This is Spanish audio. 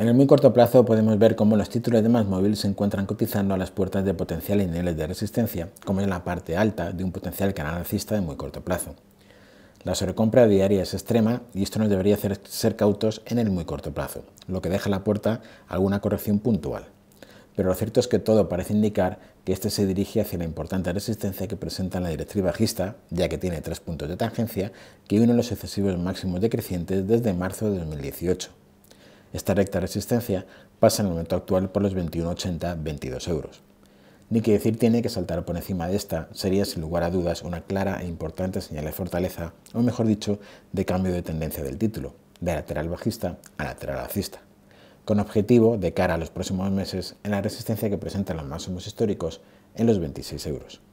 En el muy corto plazo podemos ver cómo los títulos de más móvil se encuentran cotizando a las puertas de potenciales niveles de resistencia, como en la parte alta de un potencial canal alcista de muy corto plazo. La sobrecompra diaria es extrema y esto nos debería hacer ser cautos en el muy corto plazo, lo que deja a la puerta alguna corrección puntual. Pero lo cierto es que todo parece indicar que este se dirige hacia la importante resistencia que presenta la directriz bajista, ya que tiene tres puntos de tangencia, que uno de los excesivos máximos decrecientes desde marzo de 2018. Esta recta resistencia pasa en el momento actual por los 21,80-22 euros. Ni que decir tiene que saltar por encima de esta sería sin lugar a dudas una clara e importante señal de fortaleza, o mejor dicho, de cambio de tendencia del título, de lateral bajista a lateral alcista, con objetivo de cara a los próximos meses en la resistencia que presentan los máximos históricos en los 26 euros.